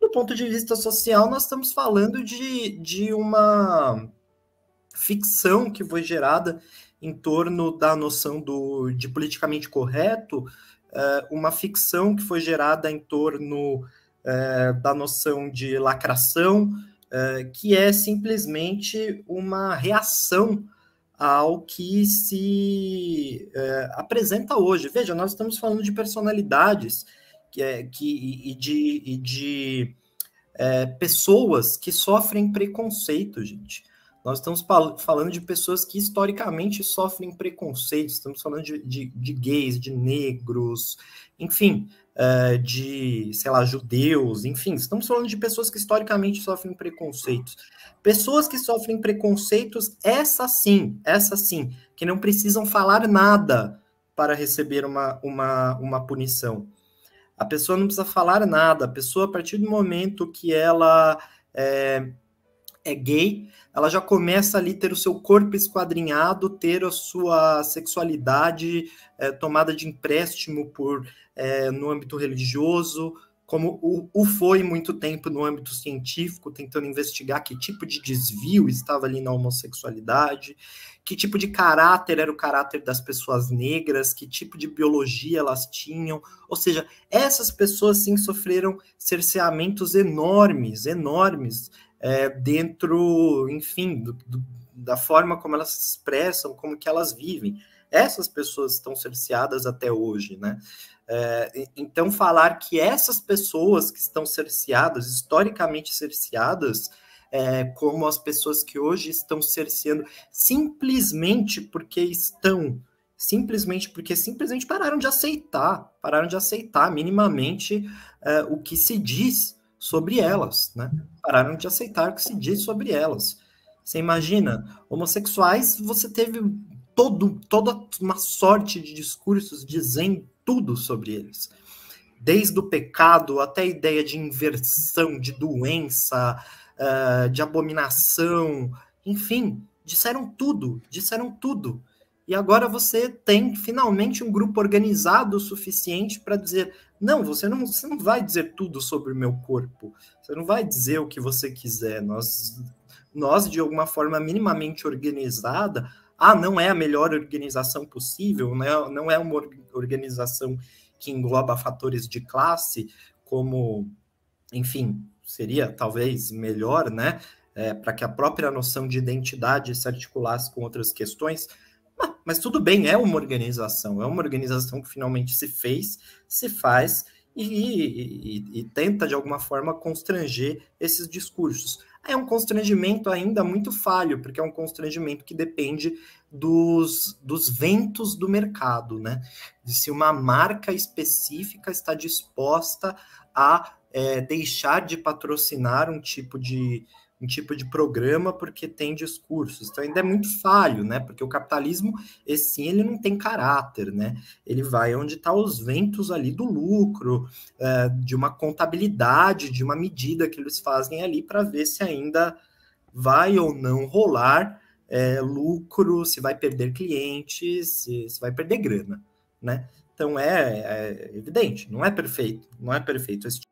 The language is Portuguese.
Do ponto de vista social, nós estamos falando de, de uma ficção que foi gerada em torno da noção do, de politicamente correto, eh, uma ficção que foi gerada em torno eh, da noção de lacração, eh, que é simplesmente uma reação ao que se apresenta hoje. Veja, nós estamos falando de personalidades é, que, que, e de, e de é, pessoas que sofrem preconceito, gente. Nós estamos falando de pessoas que historicamente sofrem preconceito, estamos falando de, de, de gays, de negros, enfim, é, de, sei lá, judeus, enfim, estamos falando de pessoas que historicamente sofrem preconceitos. Pessoas que sofrem preconceitos, essas sim, essas sim, que não precisam falar nada para receber uma, uma, uma punição. A pessoa não precisa falar nada. A pessoa, a partir do momento que ela é, é gay, ela já começa ali ter o seu corpo esquadrinhado, ter a sua sexualidade é, tomada de empréstimo por é, no âmbito religioso, como o, o, foi muito tempo no âmbito científico, tentando investigar que tipo de desvio estava ali na homossexualidade, que tipo de caráter era o caráter das pessoas negras, que tipo de biologia elas tinham. Ou seja, essas pessoas sim sofreram cerceamentos enormes, enormes, é, dentro, enfim, do, do, da forma como elas se expressam, como que elas vivem essas pessoas estão cerceadas até hoje, né? É, então, falar que essas pessoas que estão cerceadas, historicamente cerceadas, é, como as pessoas que hoje estão cerceando, simplesmente porque estão simplesmente porque simplesmente pararam de aceitar, pararam de aceitar minimamente é, o que se diz sobre elas, né? Pararam de aceitar o que se diz sobre elas. Você imagina, homossexuais, você teve todo, toda uma sorte de discursos dizendo tudo sobre eles. Desde o pecado até a ideia de inversão, de doença, uh, de abominação, enfim, disseram tudo, disseram tudo. E agora você tem finalmente um grupo organizado o suficiente para dizer: não você, não, você não vai dizer tudo sobre o meu corpo, você não vai dizer o que você quiser. Nós, nós de alguma forma minimamente organizada, ah, não é a melhor organização possível, né? não é uma organização que engloba fatores de classe, como, enfim, seria talvez melhor, né? É, para que a própria noção de identidade se articulasse com outras questões. Mas, ah, mas tudo bem, é uma organização, é uma organização que finalmente se fez, se faz e, e, e, tenta, de alguma forma, constranger esses discursos é um constrangimento ainda muito falho, porque é um constrangimento que depende dos, dos ventos do mercado, né? De se uma marca específica está disposta a é, deixar de patrocinar um tipo de, um tipo de programa porque tem discursos. Então ainda é muito falho, né? Porque o capitalismo, esse sim, ele não tem caráter, né? Ele vai onde estão tá os ventos ali do lucro, é, de uma contabilidade, de uma medida que eles fazem ali para ver se ainda vai ou não rolar é, lucro, se vai perder clientes, se, se vai perder grana, né? Então é, é evidente, não é perfeito, não é perfeito esse